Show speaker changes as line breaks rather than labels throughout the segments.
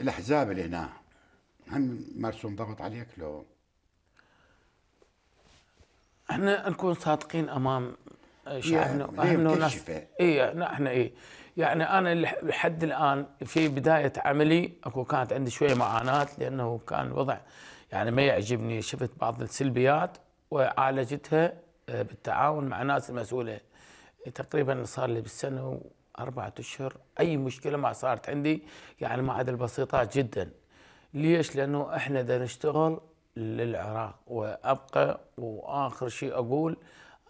الاحزاب اللي هنا هم مارسون ضغط عليك لو
احنا نكون صادقين امام شعبنا إيه، احنا ناس اي احنا اي يعني انا لحد الان في بدايه عملي اكو كانت عندي شويه معاناه لانه كان وضع يعني ما يعجبني شفت بعض السلبيات وعالجتها آه، بالتعاون مع ناس المسؤوله تقريبا صار لي بالسنه أربعة أشهر أي مشكلة ما صارت عندي يعني ما عاد البسيطات جدا ليش؟ لأنه إحنا دا نشتغل للعراق وأبقى وآخر شيء أقول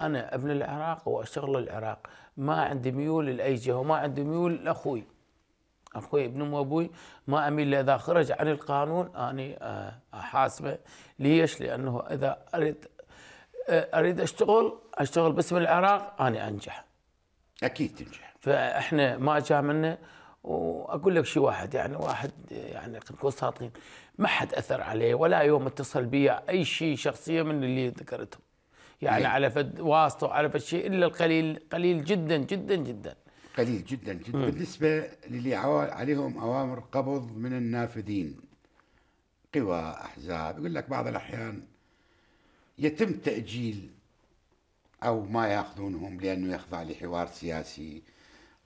أنا ابن العراق وأشتغل للعراق ما عندي ميول لأي جهة وما عندي ميول لأخوي أخوي ابن أم أبوي ما أميل إذا خرج عن القانون أني آه، أحاسبه ليش؟ لأنه إذا أريد آه، أريد أشتغل أشتغل باسم العراق أنا أنجح اكيد تنجح فاحنا ما جاملنا واقول لك شيء واحد يعني واحد يعني نكون صادقين ما حد اثر عليه ولا يوم اتصل بي اي شيء شخصيه من اللي ذكرتهم يعني هي. إيه. على فد واسطه على فد شيء الا القليل قليل جدا
جدا جدا قليل جدا جدا م. بالنسبه للي عليهم اوامر قبض من النافذين قوى احزاب يقول لك بعض الاحيان يتم تاجيل أو ما يأخذونهم لأنه يخضع لحوار سياسي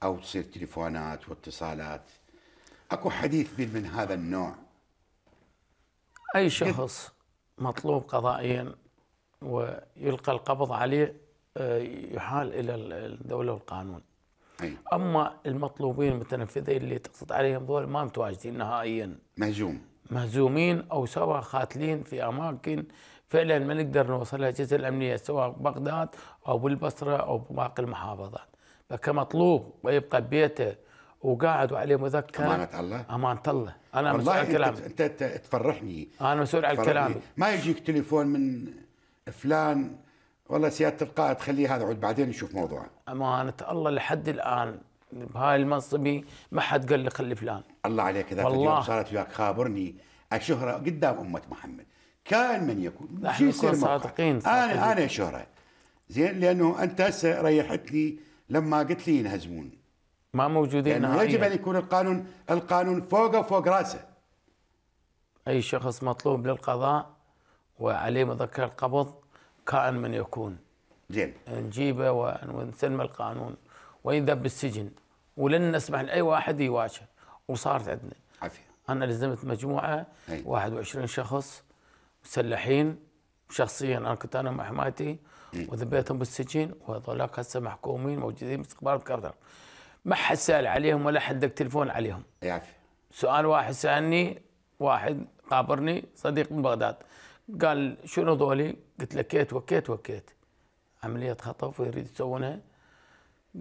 أو تصير تليفونات واتصالات أكو حديث من هذا النوع
أي شخص مطلوب قضائيا ويلقى القبض عليه آه، يحال إلى الدولة والقانون أي. أما المطلوبين المتنفذين اللي تقصد عليهم دول ما متواجدين نهائيا مهزوم مهزومين او سواء قاتلين في اماكن فعلا ما نقدر نوصلها الجهه الامنيه سواء بغداد او بالبصره او باقي المحافظات فكمطلوب ويبقى ببيته وقاعد وعليه مذكر امانه الله امانه الله انا مسؤول عن كلامي
انت, انت تفرحني انا مسؤول عن كلامي ما يجيك تليفون من فلان والله سياده القائد خليه هذا عود بعدين نشوف موضوعه
امانه الله لحد الان بهاي المنصبي ما حد قال لي خلي فلان
الله عليك والله. اليوم صارت وياك خابرني الشهره قدام امه محمد كان من يكون نحن نكون صادقين, صادقين انا انا شهره زين لانه انت هسه ريحتني لما قلت لي ينهزمون
ما موجودين لأنه يجب ان
يكون القانون القانون فوقه فوق راسه
اي شخص مطلوب للقضاء وعليه مذكر قبض كائن من يكون زين نجيبه ونسلم القانون ويذهب بالسجن ولن نسمح لاي واحد يواجه وصارت عندنا عافيه انا لزمت مجموعه أي. 21 شخص مسلحين شخصيا انا كنت انا مع حمايتي وذبيتهم بالسجن وهذولاك هسه محكومين موجودين باستقبال مكرر ما حد سال عليهم ولا حد دق تلفون عليهم عافيه سؤال واحد سالني واحد خابرني صديق من بغداد قال شنو ذولي؟ قلت له كيت وكيت وكيت عمليه خطف ويريد يسوونها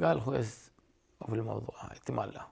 قال خويا في الموضوع احتمال له